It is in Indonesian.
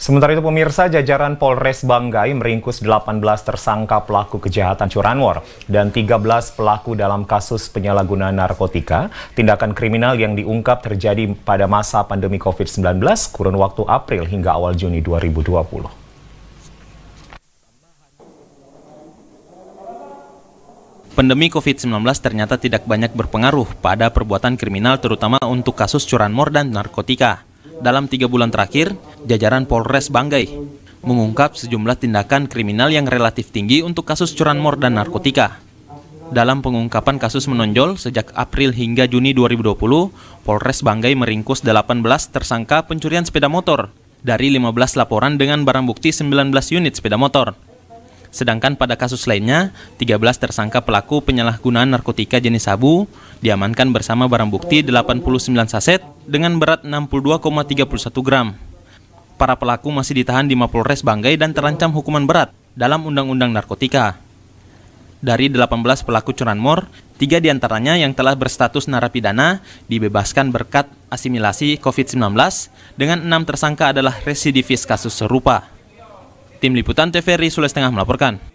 Sementara itu pemirsa jajaran Polres Banggai meringkus 18 tersangka pelaku kejahatan curanmor dan 13 pelaku dalam kasus penyalahgunaan narkotika. Tindakan kriminal yang diungkap terjadi pada masa pandemi COVID-19 kurun waktu April hingga awal Juni 2020. Pandemi COVID-19 ternyata tidak banyak berpengaruh pada perbuatan kriminal terutama untuk kasus curanmor dan narkotika dalam tiga bulan terakhir, jajaran Polres Banggai mengungkap sejumlah tindakan kriminal yang relatif tinggi untuk kasus curanmor dan narkotika. Dalam pengungkapan kasus menonjol sejak April hingga Juni 2020, Polres Banggai meringkus 18 tersangka pencurian sepeda motor dari 15 laporan dengan barang bukti 19 unit sepeda motor. Sedangkan pada kasus lainnya, 13 tersangka pelaku penyalahgunaan narkotika jenis sabu diamankan bersama barang bukti 89 saset dengan berat 62,31 gram. Para pelaku masih ditahan di Mapolres Banggai dan terancam hukuman berat dalam Undang-Undang Narkotika. Dari 18 pelaku curanmor, tiga diantaranya yang telah berstatus narapidana dibebaskan berkat asimilasi COVID-19 dengan enam tersangka adalah residivis kasus serupa. Tim Liputan TVRI Sulawesi Tengah melaporkan.